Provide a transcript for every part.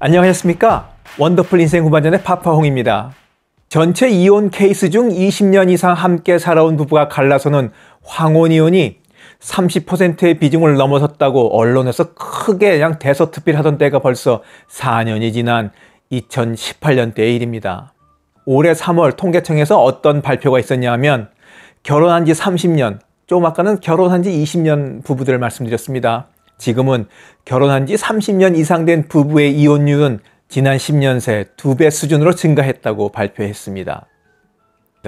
안녕하셨습니까 원더풀 인생 후반전의 파파홍입니다. 전체 이혼 케이스 중 20년 이상 함께 살아온 부부가 갈라서는 황혼 이혼이 30%의 비중을 넘어섰다고 언론에서 크게 그냥 대서특필하던 때가 벌써 4년이 지난 2018년대의 일입니다. 올해 3월 통계청에서 어떤 발표가 있었냐 하면 결혼한 지 30년, 조금 아까는 결혼한 지 20년 부부들을 말씀드렸습니다. 지금은 결혼한 지 30년 이상 된 부부의 이혼율은 지난 10년 새 두 배 수준으로 증가했다고 발표했습니다.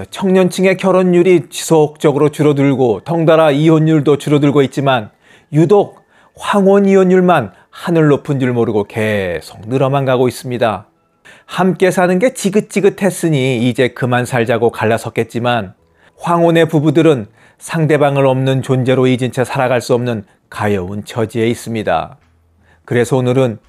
청년층의 결혼율이 지속적으로 줄어들고 덩달아 이혼율도 줄어들고 있지만 유독 황혼 이혼율만 하늘 높은 줄 모르고 계속 늘어만 가고 있습니다. 함께 사는 게 지긋지긋했으니 이제 그만 살자고 갈라섰겠지만 황혼의 부부들은 상대방을 없는 존재로 잊은 채 살아갈 수 없는 가여운 처지에 있습니다. 그래서 오늘은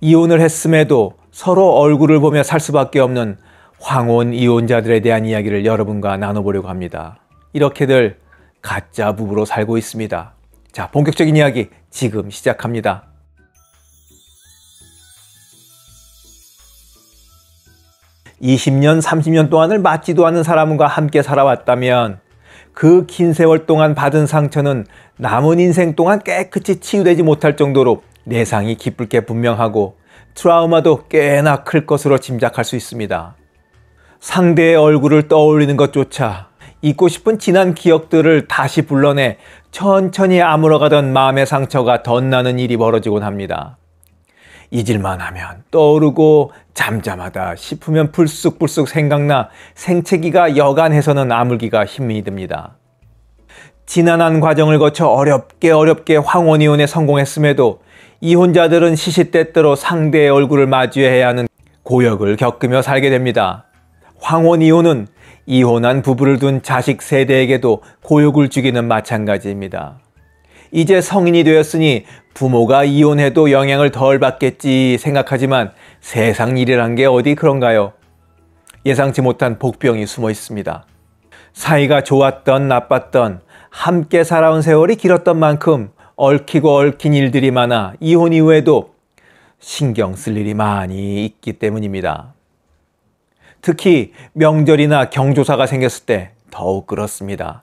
이혼을 했음에도 서로 얼굴을 보며 살 수밖에 없는 황혼 이혼자들에 대한 이야기를 여러분과 나눠보려고 합니다. 이렇게들 가짜 부부로 살고 있습니다. 자, 본격적인 이야기 지금 시작합니다. (20년) (30년) 동안을 맞지도 않은 사람과 함께 살아왔다면 그긴 세월 동안 받은 상처는 남은 인생 동안 깨끗이 치유되지 못할 정도로 내상이 기쁠 게 분명하고 트라우마도 꽤나 클 것으로 짐작할 수 있습니다. 상대의 얼굴을 떠올리는 것조차 잊고 싶은 지난 기억들을 다시 불러내 천천히 아물어가던 마음의 상처가 덧나는 일이 벌어지곤 합니다. 잊을만 하면 떠오르고 잠잠하다 싶으면 불쑥불쑥 생각나 생채기가 여간해서는 아물기가 힘이 듭니다. 지난한 과정을 거쳐 어렵게 어렵게 황혼 이혼에 성공했음에도 이혼자들은 시시때때로 상대의 얼굴을 마주해야 하는 고역을 겪으며 살게 됩니다. 황혼 이혼은 이혼한 부부를 둔 자식 세대에게도 고역을 죽이는 마찬가지입니다. 이제 성인이 되었으니 부모가 이혼해도 영향을 덜 받겠지 생각하지만 세상 일이란 게 어디 그런가요? 예상치 못한 복병이 숨어 있습니다. 사이가 좋았던 나빴던 함께 살아온 세월이 길었던 만큼 얽히고 얽힌 일들이 많아 이혼 이후에도 신경 쓸 일이 많이 있기 때문입니다. 특히 명절이나 경조사가 생겼을 때 더욱 그렇습니다.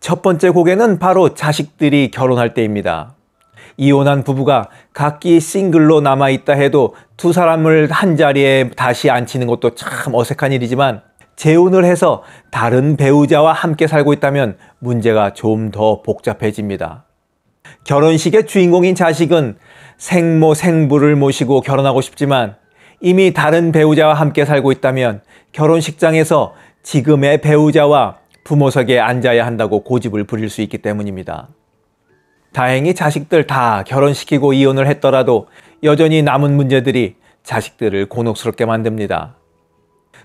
첫 번째 고개는 바로 자식들이 결혼할 때입니다. 이혼한 부부가 각기 싱글로 남아있다 해도 두 사람을 한 자리에 다시 앉히는 것도 참 어색한 일이지만 재혼을 해서 다른 배우자와 함께 살고 있다면 문제가 좀 더 복잡해집니다. 결혼식의 주인공인 자식은 생모, 생부를 모시고 결혼하고 싶지만 이미 다른 배우자와 함께 살고 있다면 결혼식장에서 지금의 배우자와 부모석에 앉아야 한다고 고집을 부릴 수 있기 때문입니다. 다행히 자식들 다 결혼시키고 이혼을 했더라도 여전히 남은 문제들이 자식들을 곤혹스럽게 만듭니다.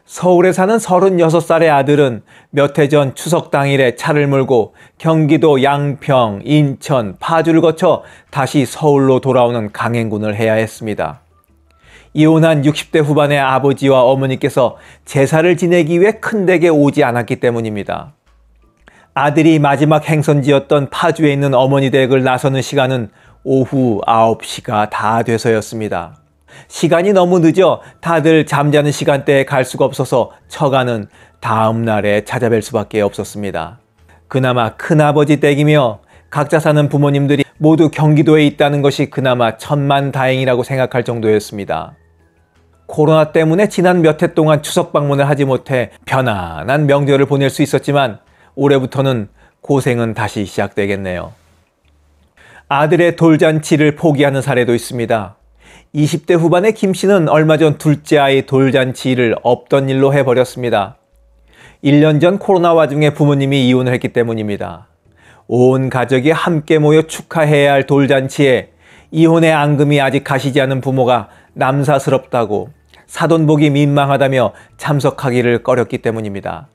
서울에 사는 36살의 아들은 몇 해 전 추석 당일에 차를 몰고 경기도 양평, 인천, 파주를 거쳐 다시 서울로 돌아오는 강행군을 해야 했습니다. 이혼한 60대 후반의 아버지와 어머니께서 제사를 지내기 위해 큰 댁에 오지 않았기 때문입니다. 아들이 마지막 행선지였던 파주에 있는 어머니 댁을 나서는 시간은 오후 9시가 다 돼서였습니다. 시간이 너무 늦어 다들 잠자는 시간대에 갈 수가 없어서 처가는 다음 날에 찾아뵐 수밖에 없었습니다. 그나마 큰아버지 댁이며 각자 사는 부모님들이 모두 경기도에 있다는 것이 그나마 천만 다행이라고 생각할 정도였습니다. 코로나 때문에 지난 몇 해 동안 추석 방문을 하지 못해 편안한 명절을 보낼 수 있었지만 올해부터는 고생은 다시 시작되겠네요. 아들의 돌잔치를 포기하는 사례도 있습니다. 20대 후반의 김 씨는 얼마 전 둘째 아이 돌잔치를 없던 일로 해버렸습니다. 1년 전 코로나 와중에 부모님이 이혼을 했기 때문입니다. 온 가족이 함께 모여 축하해야 할 돌잔치에 이혼의 앙금이 아직 가시지 않은 부모가 남사스럽다고 사돈복이 민망하다며 참석하기를 꺼렸기 때문입니다.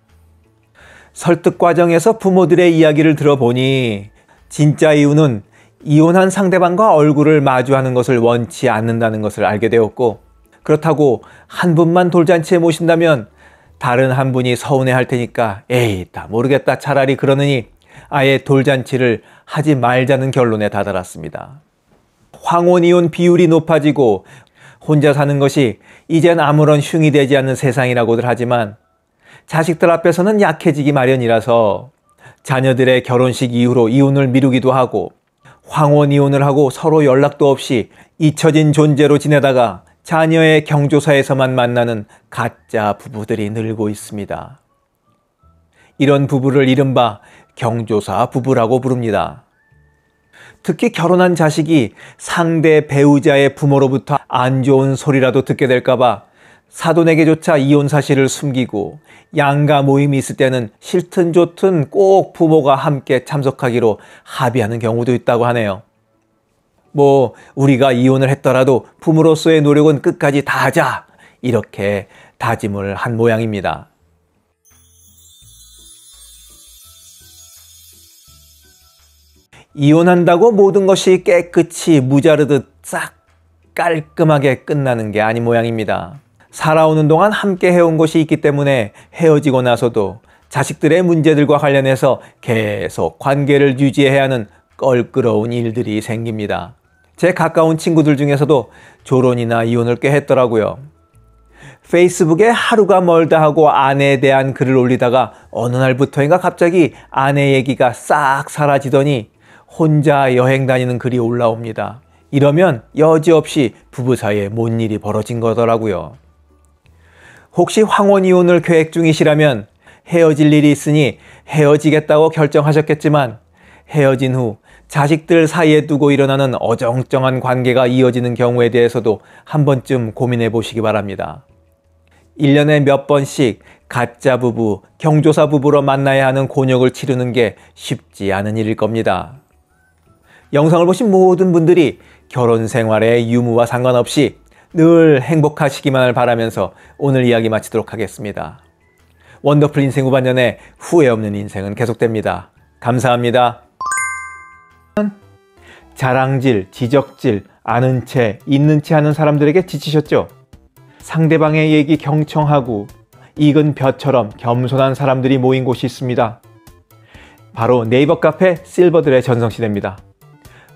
설득 과정에서 부모들의 이야기를 들어보니 진짜 이유는 이혼한 상대방과 얼굴을 마주하는 것을 원치 않는다는 것을 알게 되었고 그렇다고 한 분만 돌잔치에 모신다면 다른 한 분이 서운해 할 테니까 에이, 다 모르겠다. 차라리 그러느니 아예 돌잔치를 하지 말자는 결론에 다다랐습니다. 황혼이혼 비율이 높아지고 혼자 사는 것이 이젠 아무런 흉이 되지 않는 세상이라고들 하지만 자식들 앞에서는 약해지기 마련이라서 자녀들의 결혼식 이후로 이혼을 미루기도 하고 황혼 이혼을 하고 서로 연락도 없이 잊혀진 존재로 지내다가 자녀의 경조사에서만 만나는 가짜 부부들이 늘고 있습니다. 이런 부부를 이른바 경조사 부부라고 부릅니다. 특히 결혼한 자식이 상대 배우자의 부모로부터 안 좋은 소리라도 듣게 될까봐 사돈에게조차 이혼 사실을 숨기고 양가 모임이 있을 때는 싫든 좋든 꼭 부모가 함께 참석하기로 합의하는 경우도 있다고 하네요. 뭐, 우리가 이혼을 했더라도 부모로서의 노력은 끝까지 다하자. 이렇게 다짐을 한 모양입니다. 이혼한다고 모든 것이 깨끗이 무자르듯 싹 깔끔하게 끝나는 게 아닌 모양입니다. 살아오는 동안 함께 해온 것이 있기 때문에 헤어지고 나서도 자식들의 문제들과 관련해서 계속 관계를 유지해야 하는 껄끄러운 일들이 생깁니다. 제 가까운 친구들 중에서도 조론이나 이혼을 꽤 했더라고요. 페이스북에 하루가 멀다 하고 아내에 대한 글을 올리다가 어느 날부터인가 갑자기 아내 얘기가 싹 사라지더니 혼자 여행 다니는 글이 올라옵니다. 이러면 여지없이 부부 사이에 못 일이 벌어진 거더라고요. 혹시 황혼 이혼을 계획 중이시라면 헤어질 일이 있으니 헤어지겠다고 결정하셨겠지만 헤어진 후 자식들 사이에 두고 일어나는 어정쩡한 관계가 이어지는 경우에 대해서도 한 번쯤 고민해 보시기 바랍니다. 1년에 몇 번씩 가짜 부부, 경조사 부부로 만나야 하는 곤욕을 치르는 게 쉽지 않은 일일 겁니다. 영상을 보신 모든 분들이 결혼 생활의 유무와 상관없이 늘 행복하시기만을 바라면서 오늘 이야기 마치도록 하겠습니다. 원더풀 인생 후반년에 후회 없는 인생은 계속됩니다. 감사합니다. 자랑질, 지적질, 아는 채, 있는 채 하는 사람들에게 지치셨죠? 상대방의 얘기 경청하고 익은 벼처럼 겸손한 사람들이 모인 곳이 있습니다. 바로 네이버 카페 실버들의 전성시대입니다.